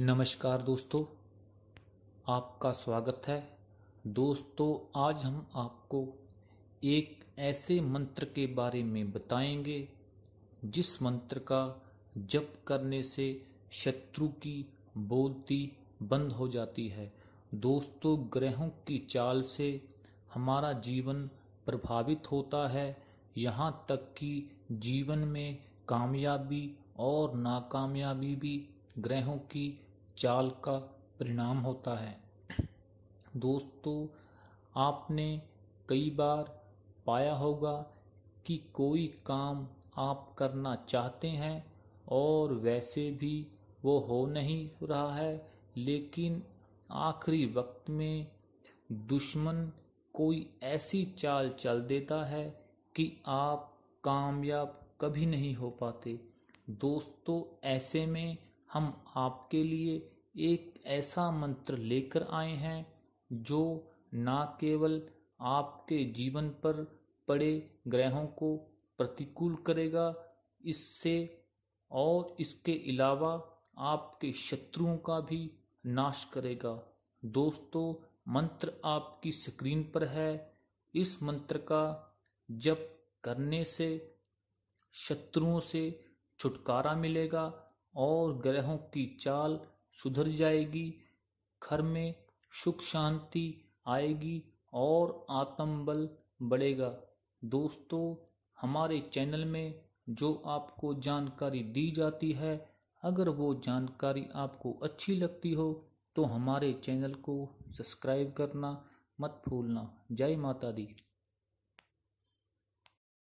नमस्कार दोस्तों आपका स्वागत है दोस्तों आज हम आपको एक ऐसे मंत्र के बारे में बताएंगे जिस मंत्र का जप करने से शत्रु की बोलती बंद हो जाती है दोस्तों ग्रहों की चाल से हमारा जीवन प्रभावित होता है यहाँ तक कि जीवन में कामयाबी और नाकामयाबी भी ग्रहों की चाल का परिणाम होता है दोस्तों आपने कई बार पाया होगा कि कोई काम आप करना चाहते हैं और वैसे भी वो हो नहीं रहा है लेकिन आखिरी वक्त में दुश्मन कोई ऐसी चाल चल देता है कि आप कामयाब कभी नहीं हो पाते दोस्तों ऐसे में हम आपके लिए एक ऐसा मंत्र लेकर आए हैं जो ना केवल आपके जीवन पर पड़े ग्रहों को प्रतिकूल करेगा इससे और इसके अलावा आपके शत्रुओं का भी नाश करेगा दोस्तों मंत्र आपकी स्क्रीन पर है इस मंत्र का जप करने से शत्रुओं से छुटकारा मिलेगा और ग्रहों की चाल सुधर जाएगी घर में सुख शांति आएगी और आत्मबल बढ़ेगा दोस्तों हमारे चैनल में जो आपको जानकारी दी जाती है अगर वो जानकारी आपको अच्छी लगती हो तो हमारे चैनल को सब्सक्राइब करना मत भूलना जय माता दी